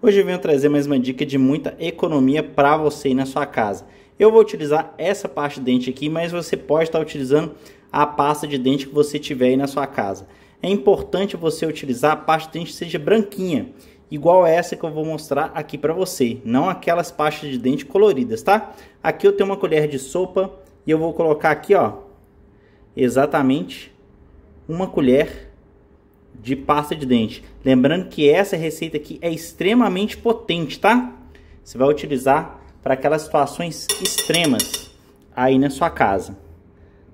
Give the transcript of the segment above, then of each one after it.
Hoje eu venho trazer mais uma dica de muita economia para você aí na sua casa. Eu vou utilizar essa pasta de dente aqui, mas você pode estar utilizando a pasta de dente que você tiver aí na sua casa. É importante você utilizar a pasta de dente que seja branquinha, igual essa que eu vou mostrar aqui para você, não aquelas pastas de dente coloridas, tá? Aqui eu tenho uma colher de sopa e eu vou colocar aqui, ó, exatamente uma colher de pasta de dente. Lembrando que essa receita aqui é extremamente potente, tá? Você vai utilizar para aquelas situações extremas aí na sua casa.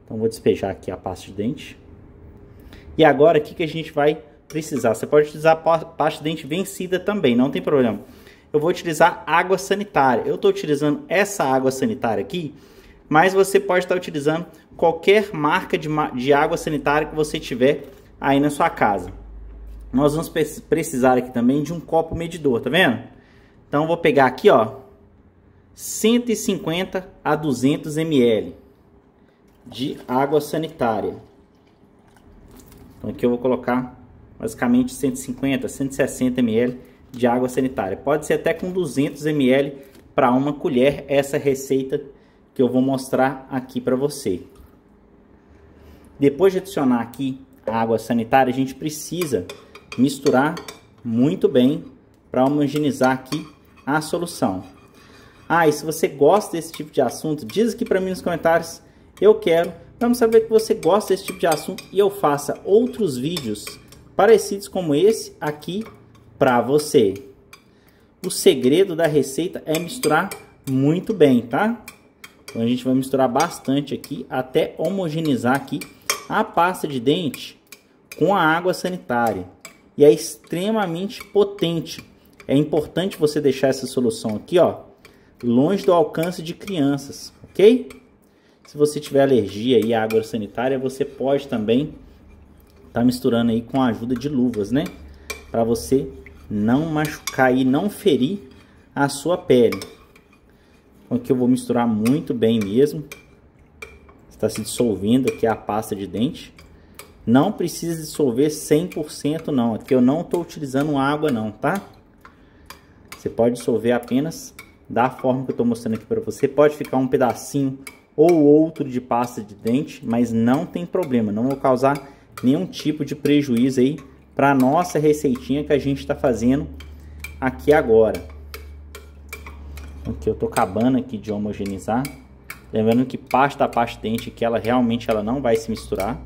Então vou despejar aqui a pasta de dente. E agora o que, que a gente vai precisar? Você pode utilizar pasta de dente vencida também, não tem problema. Eu vou utilizar água sanitária. Eu estou utilizando essa água sanitária aqui, mas você pode estar tá utilizando qualquer marca de, de água sanitária que você tiver aí na sua casa nós vamos precisar aqui também de um copo medidor, tá vendo? Então, vou pegar aqui, ó, 150 a 200 ml de água sanitária. Então, aqui eu vou colocar basicamente 150, 160 ml de água sanitária. Pode ser até com 200 ml para uma colher essa receita que eu vou mostrar aqui para você. Depois de adicionar aqui a água sanitária, a gente precisa misturar muito bem para homogeneizar aqui a solução. Ah, e se você gosta desse tipo de assunto, diz aqui para mim nos comentários, eu quero, vamos saber que você gosta desse tipo de assunto e eu faça outros vídeos parecidos como esse aqui para você. O segredo da receita é misturar muito bem, tá? Então a gente vai misturar bastante aqui até homogeneizar aqui a pasta de dente com a água sanitária e é extremamente potente. É importante você deixar essa solução aqui, ó, longe do alcance de crianças, ok? Se você tiver alergia e água sanitária, você pode também estar tá misturando aí com a ajuda de luvas, né? Para você não machucar e não ferir a sua pele. Então aqui eu vou misturar muito bem mesmo. Está se dissolvendo aqui a pasta de dente. Não precisa dissolver 100% não, aqui é eu não estou utilizando água não, tá? Você pode dissolver apenas da forma que eu estou mostrando aqui para você. Pode ficar um pedacinho ou outro de pasta de dente, mas não tem problema, não vou causar nenhum tipo de prejuízo aí para nossa receitinha que a gente está fazendo aqui agora. Aqui eu estou acabando aqui de homogeneizar. Lembrando que pasta a pasta de dente que ela realmente ela não vai se misturar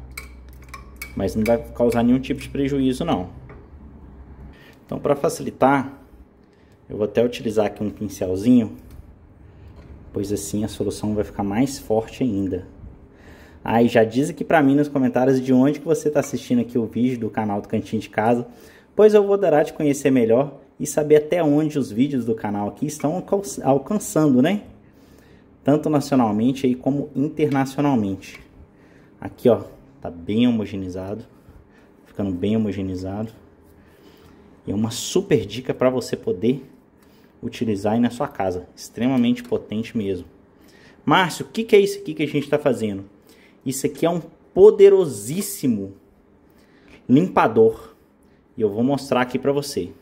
mas não vai causar nenhum tipo de prejuízo não. Então para facilitar, eu vou até utilizar aqui um pincelzinho, pois assim a solução vai ficar mais forte ainda. Aí ah, já diz aqui para mim nos comentários de onde que você está assistindo aqui o vídeo do canal do Cantinho de Casa, pois eu vou dar a te conhecer melhor e saber até onde os vídeos do canal aqui estão alcançando, né? Tanto nacionalmente aí como internacionalmente. Aqui, ó, Tá bem homogeneizado, ficando bem homogeneizado. E é uma super dica para você poder utilizar aí na sua casa. Extremamente potente mesmo. Márcio, o que, que é isso aqui que a gente está fazendo? Isso aqui é um poderosíssimo limpador. E eu vou mostrar aqui para você.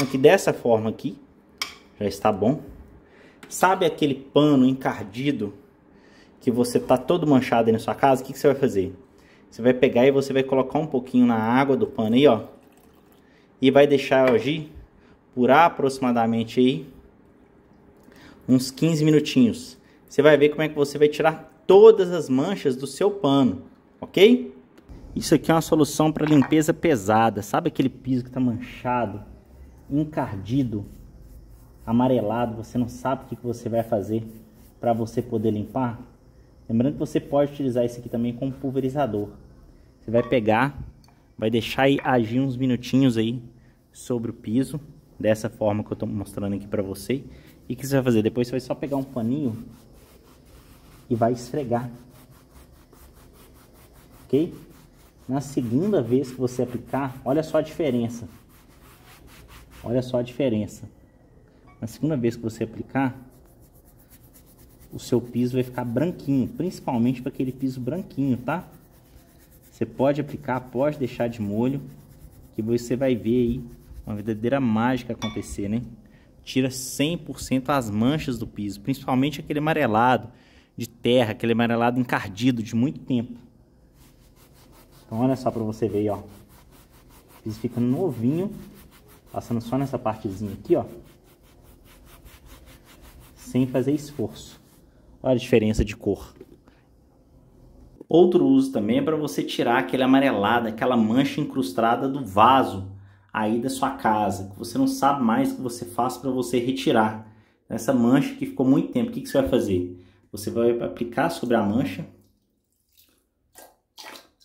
Aqui dessa forma aqui, já está bom. Sabe aquele pano encardido que você tá todo manchado aí na sua casa? O que, que você vai fazer? Você vai pegar e você vai colocar um pouquinho na água do pano aí, ó. E vai deixar agir por aproximadamente aí uns 15 minutinhos. Você vai ver como é que você vai tirar todas as manchas do seu pano, ok? Isso aqui é uma solução para limpeza pesada. Sabe aquele piso que está manchado, encardido, amarelado, você não sabe o que, que você vai fazer para você poder limpar? Lembrando que você pode utilizar isso aqui também como pulverizador. Você vai pegar, vai deixar agir uns minutinhos aí sobre o piso, dessa forma que eu estou mostrando aqui para você. E o que você vai fazer? Depois você vai só pegar um paninho e vai esfregar. Ok? Na segunda vez que você aplicar, olha só a diferença. Olha só a diferença. Na segunda vez que você aplicar, o seu piso vai ficar branquinho, principalmente para aquele piso branquinho, tá? Você pode aplicar, pode deixar de molho, que você vai ver aí uma verdadeira mágica acontecer, né? Tira 100% as manchas do piso, principalmente aquele amarelado de terra, aquele amarelado encardido de muito tempo. Então olha só para você ver aí, ó. O piso fica novinho, passando só nessa partezinha aqui, ó. Sem fazer esforço. Olha a diferença de cor. Outro uso também é para você tirar aquele amarelado, aquela mancha incrustada do vaso aí da sua casa, que você não sabe mais o que você faz para você retirar. Essa mancha que ficou muito tempo, o que, que você vai fazer? Você vai aplicar sobre a mancha,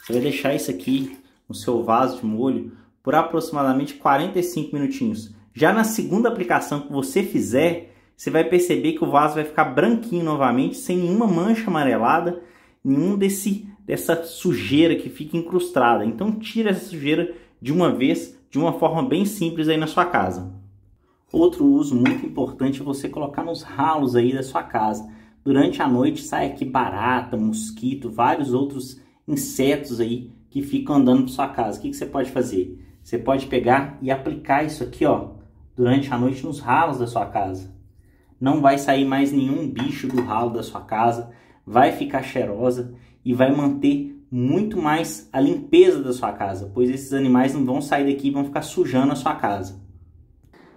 você vai deixar isso aqui no seu vaso de molho por aproximadamente 45 minutinhos. Já na segunda aplicação que você fizer, você vai perceber que o vaso vai ficar branquinho novamente, sem nenhuma mancha amarelada, nenhum desse dessa sujeira que fica incrustada. Então tira essa sujeira de uma vez, de uma forma bem simples aí na sua casa. Outro uso muito importante é você colocar nos ralos aí da sua casa. Durante a noite sai aqui barata, mosquito, vários outros insetos aí que ficam andando para sua casa. O que, que você pode fazer? Você pode pegar e aplicar isso aqui, ó, durante a noite nos ralos da sua casa. Não vai sair mais nenhum bicho do ralo da sua casa vai ficar cheirosa e vai manter muito mais a limpeza da sua casa, pois esses animais não vão sair daqui e vão ficar sujando a sua casa.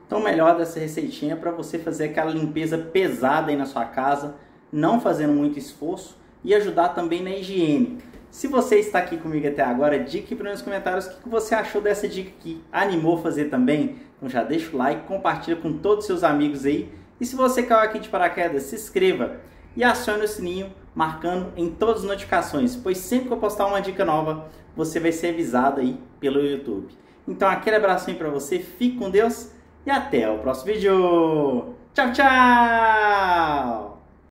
Então, melhor dessa receitinha é para você fazer aquela limpeza pesada aí na sua casa, não fazendo muito esforço e ajudar também na higiene. Se você está aqui comigo até agora, diga aqui nos comentários o que você achou dessa dica aqui. Animou fazer também? Então já deixa o like, compartilha com todos os seus amigos aí. E se você caiu aqui de paraquedas, se inscreva e acione o sininho marcando em todas as notificações, pois sempre que eu postar uma dica nova, você vai ser avisado aí pelo YouTube. Então aquele abracinho para você, fique com Deus e até o próximo vídeo. Tchau, tchau!